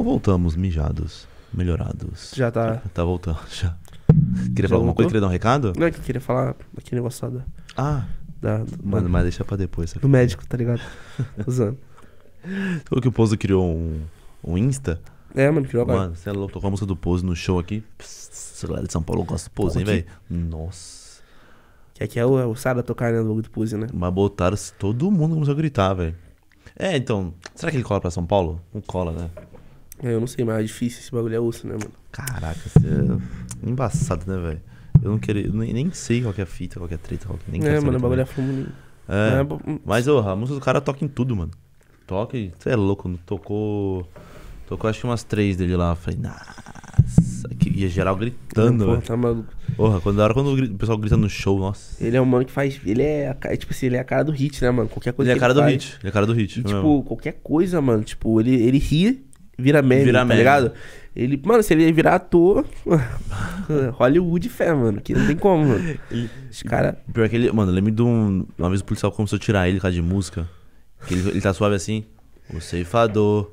Ou voltamos mijados, melhorados? Já tá. Já tá voltando, já. Queria já falar alguma coisa? Queria dar um recado? Não, é que queria falar aquele negócio da... Ah. Da, do, mano, mas deixa pra depois. Do médico, tá ligado? Usando. Falou que o Pozo criou um, um Insta? É, mano, criou agora. Mano, você é louco, tocou a música do Pozo no show aqui. Celular de São Paulo gosta do Pozo, hein, velho? Nossa. Que aqui é o, é o Sada tocar, né, logo do Pozo, né? Mas botaram, todo mundo começou a gritar, velho. É, então, será que ele cola pra São Paulo? Não cola, né? É, eu não sei, mas é difícil esse bagulho é osso, né, mano? Caraca, você é embaçado, né, velho? Eu não queria. Nem, nem sei qual é a fita, qual é a treta, qual que, é, nem É, mano, o bagulho é fumo. É, é, mas oh, a música do cara toca em tudo, mano. Toca e. Você é louco, tocou. Tocou acho que umas três dele lá. falei, nossa, que ia geral gritando, velho. Tá maluco. Porra, quando, hora, quando o pessoal grita no show, nossa. Ele é um mano que faz. Ele é, a, tipo assim, ele é a cara do hit, né, mano? Qualquer coisa. Ele é a cara ele do faz, hit. Ele é a cara do hit. E, tipo, qualquer coisa, mano. Tipo, ele, ele ri vira meme, vira tá meme. ligado? Ele, mano, se ele virar ator, Hollywood fé, mano. Que não tem como, mano. Ele, Os cara... Pior que ele, mano, eu lembro de um, uma vez o policial começou a tirar ele por causa de música. Que ele, ele tá suave assim, o ceifador.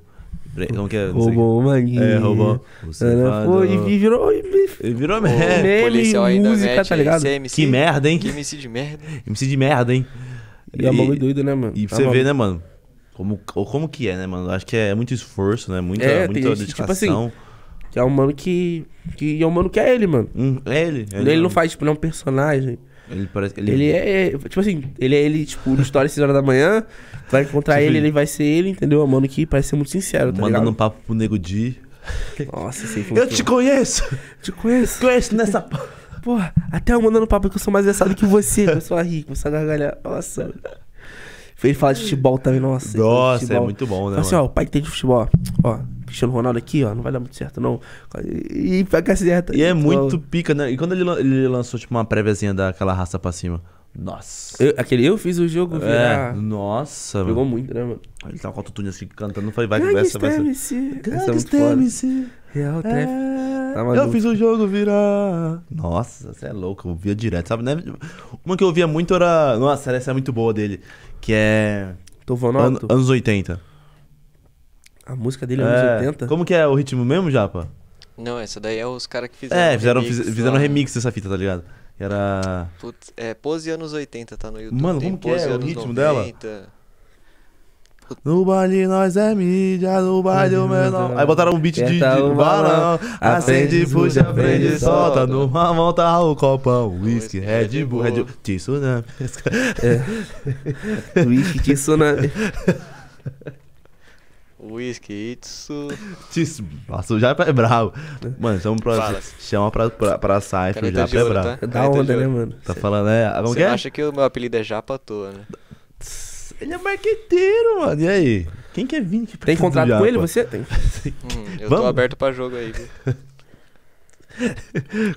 Como que é? Roubou o maninho. É, roubou. O ceifador. e virou. E virou meme. O policial ainda música, mete, tá ligado? MC, que merda, hein? Que MC de merda. MC de merda, hein? E, é e é bagulho doido, né, mano? E pra é você ver, né, mano? Como, ou como que é, né, mano? Acho que é muito esforço, né? Muita, é, muita dedicação. Tipo assim, que é um mano que. Que é um mano que é ele, mano. Hum, é ele. É ele, ele não faz, tipo, não é um personagem. Ele parece. Ele, ele é. é, é, Tipo assim, ele é ele, tipo, no story 6 horas da manhã. Vai encontrar tipo ele, assim. ele vai ser ele, entendeu? É um mano que parece ser muito sincero, tá Mandando ligado? um papo pro nego Di. Nossa, sei Eu te conheço! Te conheço! Conheço nessa. Porra, até eu mandando papo é que eu sou mais engraçado que você. Eu sou a rico, você gargalha. Nossa ele falar de futebol também, nossa. Nossa, é muito bom, né? Fala assim, ó, o pai tem de futebol, ó. Cristiano Ronaldo aqui, ó, não vai dar muito certo, não. E pega certo. Tá e é muito pica, né? E quando ele, ele lançou, tipo, uma préviazinha daquela raça pra cima? Nossa. Eu, aquele eu fiz o jogo é, virar. É, nossa, Pegou mano. muito, né, mano? Ele tava tá com a Tutune assim cantando, falei, vai, vai, vai. Gangster MC, Gangster MC. Real Trap. É. Tá eu fiz o jogo virar. Nossa, você é louco, eu via direto, sabe? É- uma que eu via muito era. Nossa, essa é muito boa dele. Que é. Trovão An Anos 80. A música dele é anos 80? É. Como que é o ritmo mesmo, Japa? Não, essa daí é os caras que fizeram. É, fizeram remix, fizeram remix dessa fita, tá ligado? Era. Putz, é Pose anos 80, tá no YouTube. Mano, como Tem que é o ritmo 90. dela? No baile nós é mídia, no baile o menor. Aí botaram um beat de, de balão. Acende, puxa, prende, solta. Numa mão tá o copão. Whisky, Red Bull, Red Bull. Tsunami. É. Whisky, tsunami. Whisky, Itsu. Nossa, já é bravo. Mano, chama pra, Fala. chama pra, pra, pra Cypher, já é bravo. Tá? Da onda, né, mano? Tá falando, é, Você é? acha que o meu apelido é Japa à toa, né? Ele é marqueteiro, mano. E aí? Quem quer vir aqui pra Tem contrato com ele? Você tem. hum, eu Vamos? tô aberto pra jogo aí.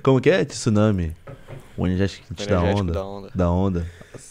Como que é? Tsunami. O energético que te onda. da onda. Da onda.